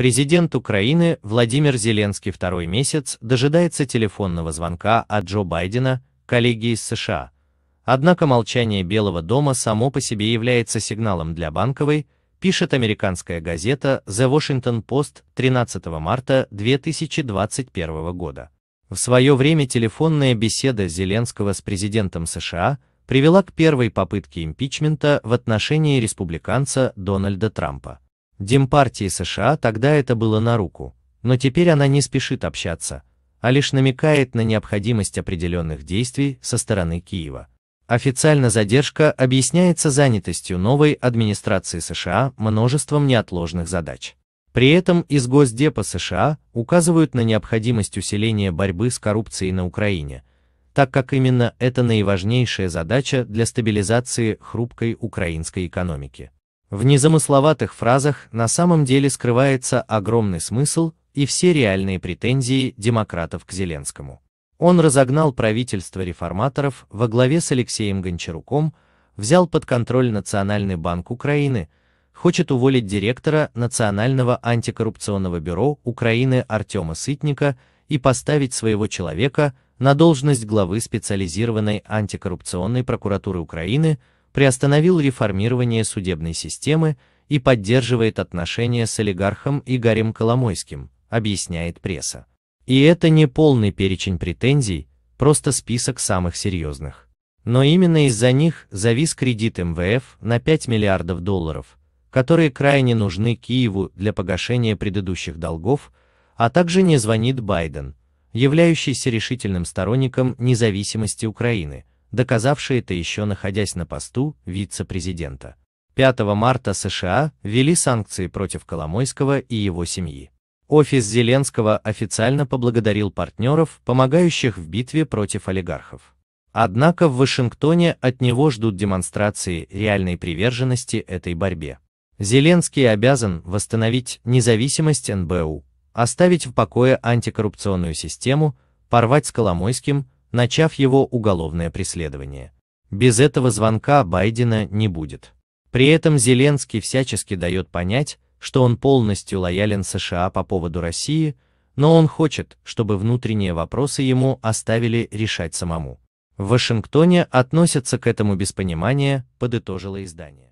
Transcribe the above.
Президент Украины Владимир Зеленский второй месяц дожидается телефонного звонка от Джо Байдена, коллеги из США. Однако молчание Белого дома само по себе является сигналом для банковой, пишет американская газета The Washington Post 13 марта 2021 года. В свое время телефонная беседа Зеленского с президентом США привела к первой попытке импичмента в отношении республиканца Дональда Трампа. Демпартии США тогда это было на руку, но теперь она не спешит общаться, а лишь намекает на необходимость определенных действий со стороны Киева. Официально задержка объясняется занятостью новой администрации США множеством неотложных задач. При этом из Госдепа США указывают на необходимость усиления борьбы с коррупцией на Украине, так как именно это наиважнейшая задача для стабилизации хрупкой украинской экономики. В незамысловатых фразах на самом деле скрывается огромный смысл и все реальные претензии демократов к Зеленскому. Он разогнал правительство реформаторов во главе с Алексеем Гончаруком, взял под контроль Национальный банк Украины, хочет уволить директора Национального антикоррупционного бюро Украины Артема Сытника и поставить своего человека на должность главы специализированной антикоррупционной прокуратуры Украины, приостановил реформирование судебной системы и поддерживает отношения с олигархом Игорем Коломойским, объясняет пресса. И это не полный перечень претензий, просто список самых серьезных. Но именно из-за них завис кредит МВФ на 5 миллиардов долларов, которые крайне нужны Киеву для погашения предыдущих долгов, а также не звонит Байден, являющийся решительным сторонником независимости Украины, доказавший это еще находясь на посту вице-президента. 5 марта США ввели санкции против Коломойского и его семьи. Офис Зеленского официально поблагодарил партнеров, помогающих в битве против олигархов. Однако в Вашингтоне от него ждут демонстрации реальной приверженности этой борьбе. Зеленский обязан восстановить независимость НБУ, оставить в покое антикоррупционную систему, порвать с Коломойским начав его уголовное преследование. Без этого звонка Байдена не будет. При этом Зеленский всячески дает понять, что он полностью лоялен США по поводу России, но он хочет, чтобы внутренние вопросы ему оставили решать самому. В Вашингтоне относятся к этому без понимания, подытожило издание.